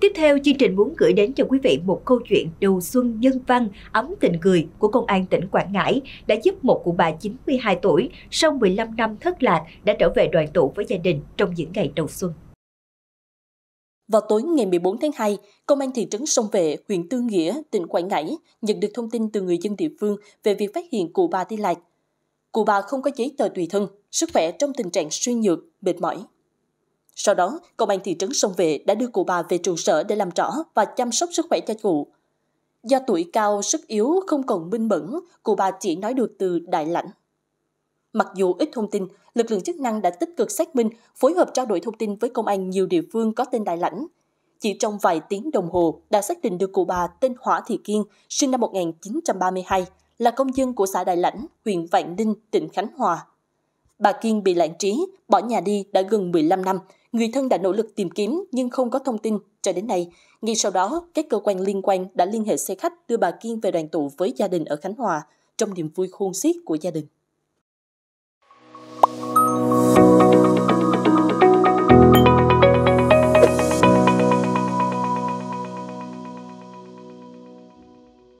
Tiếp theo, chương trình muốn gửi đến cho quý vị một câu chuyện đầu xuân nhân văn, ấm tình người của Công an tỉnh Quảng Ngãi đã giúp một cụ bà 92 tuổi sau 15 năm thất lạc đã trở về đoàn tụ với gia đình trong những ngày đầu xuân. Vào tối ngày 14 tháng 2, Công an thị trấn Sông Vệ, huyện tương Nghĩa, tỉnh Quảng Ngãi nhận được thông tin từ người dân địa phương về việc phát hiện cụ bà đi lạc. Cụ bà không có giấy tờ tùy thân, sức khỏe trong tình trạng suy nhược, mệt mỏi. Sau đó, công an thị trấn Sông Vệ đã đưa cụ bà về trụ sở để làm rõ và chăm sóc sức khỏe cho cụ. Do tuổi cao, sức yếu, không còn minh mẫn, cụ bà chỉ nói được từ đại lãnh. Mặc dù ít thông tin, lực lượng chức năng đã tích cực xác minh, phối hợp trao đổi thông tin với công an nhiều địa phương có tên Đại Lãnh. Chỉ trong vài tiếng đồng hồ đã xác định được cụ bà tên Hỏa Thị Kiên, sinh năm 1932, là công dân của xã Đại Lãnh, huyện Vạn Ninh, tỉnh Khánh Hòa bà Kiên bị lãng trí, bỏ nhà đi đã gần 15 năm. Người thân đã nỗ lực tìm kiếm nhưng không có thông tin cho đến nay. Ngay sau đó, các cơ quan liên quan đã liên hệ xe khách đưa bà Kiên về đoàn tụ với gia đình ở Khánh Hòa trong niềm vui khôn xiết của gia đình.